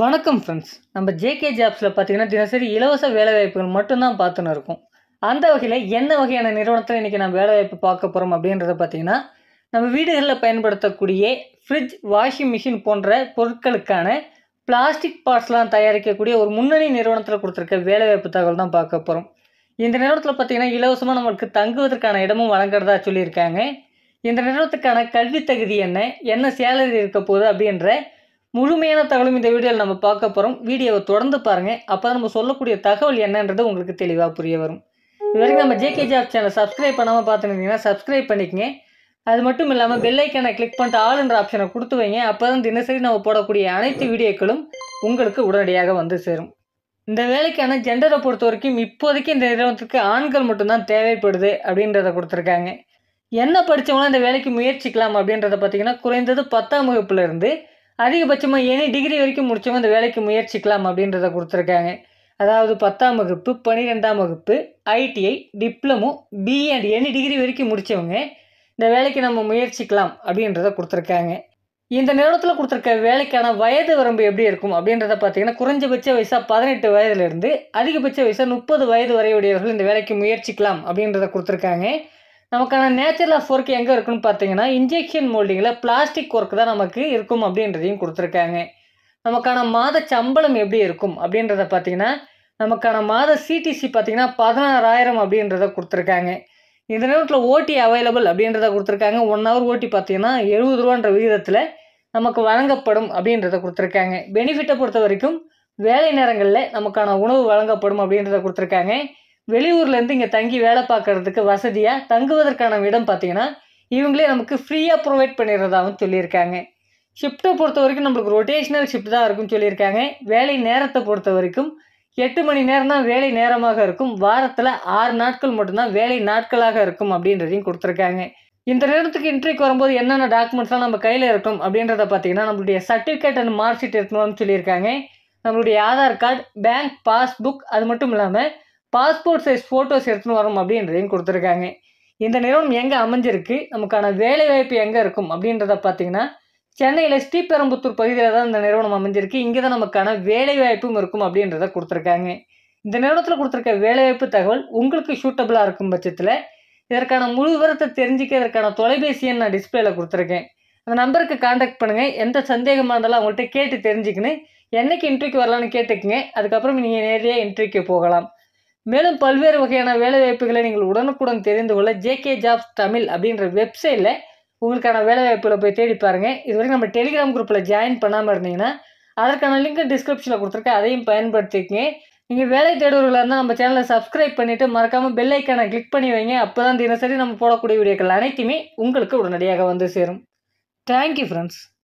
வணக்கம் ஃப்ரெண்ட்ஸ் நம்ம ஜேகே ஜாப்ஸில் பார்த்தீங்கன்னா தினசரி இலவச வேலைவாய்ப்புகள் மட்டும்தான் பார்த்துன்னு இருக்கும் அந்த வகையில் என்ன வகையான நிறுவனத்தில் இன்றைக்கி நம்ம வேலைவாய்ப்பு பார்க்க போகிறோம் அப்படின்றத பார்த்தீங்கன்னா நம்ம வீடுகளில் பயன்படுத்தக்கூடிய ஃப்ரிட்ஜ் வாஷிங் மிஷின் போன்ற பொருட்களுக்கான பிளாஸ்டிக் பார்ட்ஸ்லாம் தயாரிக்கக்கூடிய ஒரு முன்னணி நிறுவனத்தில் கொடுத்துருக்க வேலைவாய்ப்பு தகவல் தான் பார்க்க போகிறோம் இந்த நிறுவனத்தில் பார்த்தீங்கன்னா இலவசமாக நம்மளுக்கு தங்குவதற்கான இடமும் வழங்குறதா சொல்லியிருக்காங்க இந்த நிறுவனத்துக்கான கல்வி தகுதி என்ன என்ன சேலரி இருக்க போகுது அப்படின்ற முழுமையான தகவலும் இந்த வீடியோவில் நம்ம பார்க்க போகிறோம் வீடியோவை தொடர்ந்து பாருங்கள் அப்போ நம்ம சொல்லக்கூடிய தகவல் என்னன்றது உங்களுக்கு தெளிவாக புரிய வரும் இது வரைக்கும் நம்ம ஜேகே ஜாப் சேனல் சப்ஸ்கிரைப் பண்ணாமல் பார்த்துருந்தீங்கன்னா சப்ஸ்கிரைப் பண்ணிக்கங்க அது மட்டும் இல்லாமல் பெல்லைக்கனை கிளிக் பண்ணிட்டு ஆளுன்ற ஆப்ஷனை கொடுத்து வைங்க அப்போ தான் தினசரி நம்ம போடக்கூடிய அனைத்து வீடியோக்களும் உங்களுக்கு உடனடியாக வந்து சேரும் இந்த வேலைக்கான ஜெண்டரை பொறுத்த வரைக்கும் இப்போதைக்கு இந்த நிறுவனத்துக்கு ஆண்கள் மட்டும்தான் தேவைப்படுது அப்படின்றத கொடுத்துருக்காங்க என்ன படித்தவங்களும் இந்த வேலைக்கு முயற்சிக்கலாம் அப்படின்றத பார்த்தீங்கன்னா குறைந்தது பத்தாம் வகுப்புலேருந்து அதிகபட்சமாக எனி டிகிரி வரைக்கும் முடித்தவங்க இந்த வேலைக்கு முயற்சிக்கலாம் அப்படின்றத கொடுத்துருக்காங்க அதாவது பத்தாம் வகுப்பு பன்னிரெண்டாம் வகுப்பு ITI diploma BA and any degree வரைக்கும் முடித்தவங்க இந்த வேலைக்கு நம்ம முயற்சிக்கலாம் அப்படின்றத கொடுத்துருக்காங்க இந்த நிறுவனத்தில் கொடுத்துருக்க வேலைக்கான வயது வரம்பு எப்படி இருக்கும் அப்படின்றத பார்த்தீங்கன்னா குறைஞ்சபட்ச வயசாக பதினெட்டு வயதுலேருந்து அதிகபட்ச வயசாக முப்பது வயது வரையுடையவர்கள் இந்த வேலைக்கு முயற்சிக்கலாம் அப்படின்றத கொடுத்துருக்காங்க நமக்கான நேச்சுரல் ஆஃப் ஒர்க் எங்கே இருக்குன்னு பார்த்தீங்கன்னா இன்ஜெக்ஷன் மோல்டிங்கில் பிளாஸ்டிக் ஒர்க் தான் நமக்கு இருக்கும் அப்படின்றதையும் கொடுத்துருக்காங்க நமக்கான மாத சம்பளம் எப்படி இருக்கும் அப்படின்றத பார்த்தீங்கன்னா நமக்கான மாத சிடிசி பார்த்தீங்கன்னா பதினாறாயிரம் அப்படின்றத கொடுத்துருக்காங்க இந்த நேரத்தில் ஓட்டி அவைலபிள் அப்படின்றத கொடுத்துருக்காங்க ஒன் ஹவர் ஓட்டி பார்த்தீங்கன்னா எழுபது ரூபான்ற விகிதத்தில் நமக்கு வழங்கப்படும் அப்படின்றத கொடுத்துருக்காங்க பெனிஃபிட்டை பொறுத்த வரைக்கும் வேலை நேரங்களில் நமக்கான உணவு வழங்கப்படும் அப்படின்றத கொடுத்துருக்காங்க வெளியூர்லேருந்து இங்கே தங்கி வேலை பார்க்குறதுக்கு வசதியாக தங்குவதற்கான இடம் பார்த்தீங்கன்னா இவங்களே நமக்கு ஃப்ரீயாக ப்ரொவைட் பண்ணிடுறதாகவும் சொல்லியிருக்காங்க ஷிஃப்ட்டை பொறுத்த வரைக்கும் நம்மளுக்கு ரொட்டேஷனல் ஷிஃப்ட் தான் இருக்கும்னு சொல்லியிருக்காங்க வேலை நேரத்தை பொறுத்த வரைக்கும் எட்டு மணி நேரம் தான் வேலை நேரமாக இருக்கும் வாரத்தில் ஆறு நாட்கள் மட்டும்தான் வேலை நாட்களாக இருக்கும் அப்படின்றதையும் கொடுத்துருக்காங்க இந்த நேரத்துக்கு இன்ட்ரிக்கு வரும்போது என்னென்ன டாக்குமெண்ட்ஸ்லாம் நம்ம கையில் இருக்கும் அப்படின்றத பார்த்தீங்கன்னா நம்மளுடைய சர்டிஃபிகேட் அண்ட் மார்க் ஷீட் இருக்கணும்னு சொல்லியிருக்காங்க நம்மளுடைய ஆதார் கார்டு பேங்க் பாஸ்புக் அது மட்டும் இல்லாமல் பாஸ்போர்ட் சைஸ் ஃபோட்டோஸ் எடுத்துன்னு வரணும் அப்படின்றதையும் கொடுத்துருக்காங்க இந்த நிறுவனம் எங்கே அமைஞ்சிருக்கு நமக்கான வேலைவாய்ப்பு எங்கே இருக்கும் அப்படின்றத பார்த்தீங்கன்னா சென்னையில் ஸ்ரீபெரும்புத்தூர் பகுதியில் தான் இந்த நிறுவனம் அமைஞ்சிருக்கு இங்கே தான் நமக்கான வேலைவாய்ப்பும் இருக்கும் அப்படின்றத கொடுத்துருக்காங்க இந்த நிறுவனத்தில் கொடுத்துருக்க வேலைவாய்ப்பு தகவல் உங்களுக்கு சூட்டபிளாக இருக்கும் பட்சத்தில் இதற்கான முழு விவரத்தை தெரிஞ்சுக்க இதற்கான தொலைபேசியை நான் டிஸ்பிளேல கொடுத்துருக்கேன் அந்த நம்பருக்கு காண்டாக்ட் பண்ணுங்கள் எந்த சந்தேகமாக இருந்தாலும் அவங்கள்ட்ட கேட்டு தெரிஞ்சுக்கின்னு என்றைக்கு இன்டர்வியூக்கு வரலான்னு கேட்டுக்குங்க அதுக்கப்புறம் நீங்கள் நேரடியாக இன்டர்வியூக்கு போகலாம் மேலும் பல்வேறு வகையான வேலைவாய்ப்புகளை நீங்கள் உடனுக்குடன் தெரிந்து கொள்ள ஜேகே ஜாப்ஸ் தமிழ் அப்படின்ற வெப்சைட்டில் உங்களுக்கான வேலைவாய்ப்புகளை போய் தேடி பாருங்கள் இது வரைக்கும் நம்ம டெலிகிராம் குரூப்பில் ஜாயின் பண்ணாமல் இருந்தீங்கன்னா அதற்கான லிங்க் டிஸ்கிரிப்ஷனில் கொடுத்துருக்கேன் அதையும் பயன்படுத்திக்கங்க நீங்கள் வேலை தேடுவர்களாக இருந்தால் நம்ம சேனலை சப்ஸ்கிரைப் பண்ணிவிட்டு மறக்காமல் பெல்லைக்கானை கிளிக் பண்ணி வைங்க அப்போ தான் தினசரி நம்ம போடக்கூடிய வீடியோக்கள் அனைத்துமே உங்களுக்கு உடனடியாக வந்து சேரும் தேங்க்யூ ஃப்ரெண்ட்ஸ்